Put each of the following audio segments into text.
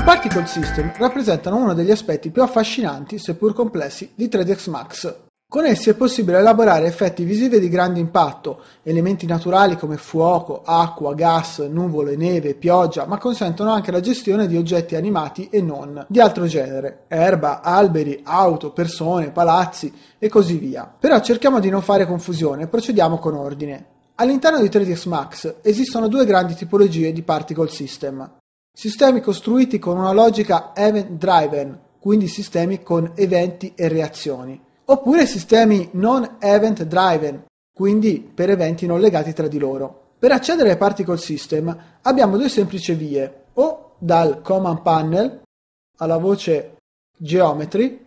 I particle system rappresentano uno degli aspetti più affascinanti, seppur complessi, di 3ds Max. Con essi è possibile elaborare effetti visivi di grande impatto, elementi naturali come fuoco, acqua, gas, nuvole, neve, pioggia, ma consentono anche la gestione di oggetti animati e non, di altro genere, erba, alberi, auto, persone, palazzi e così via. Però cerchiamo di non fare confusione procediamo con ordine. All'interno di 3ds Max esistono due grandi tipologie di particle system. Sistemi costruiti con una logica event-driven, quindi sistemi con eventi e reazioni, oppure sistemi non event-driven, quindi per eventi non legati tra di loro. Per accedere ai particle system abbiamo due semplici vie, o dal command panel alla voce geometry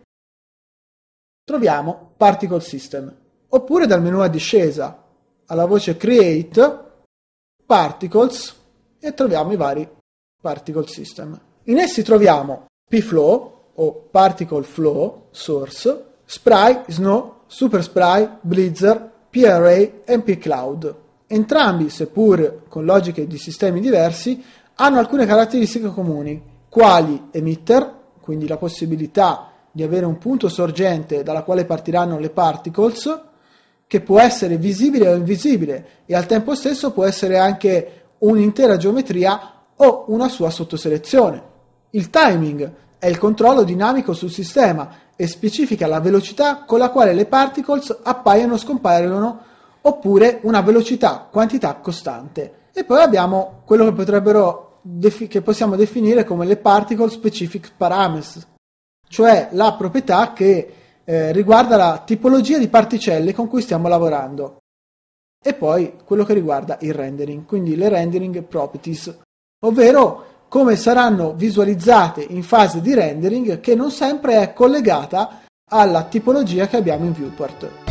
troviamo particle system, oppure dal menu a discesa alla voce create particles e troviamo i vari particle system. In essi troviamo pflow o particle flow source, Spry, snow, super spray, blizzard, PRA e pcloud. Entrambi, seppur con logiche di sistemi diversi, hanno alcune caratteristiche comuni, quali emitter, quindi la possibilità di avere un punto sorgente dalla quale partiranno le particles, che può essere visibile o invisibile e al tempo stesso può essere anche un'intera geometria o una sua sottoselezione. Il timing è il controllo dinamico sul sistema e specifica la velocità con la quale le particles appaiono o scompaiono oppure una velocità quantità costante. E poi abbiamo quello che potrebbero defi- che possiamo definire come le particle specific parameters, cioè la proprietà che eh, riguarda la tipologia di particelle con cui stiamo lavorando. E poi quello che riguarda il rendering, quindi le rendering properties ovvero come saranno visualizzate in fase di rendering che non sempre è collegata alla tipologia che abbiamo in viewport.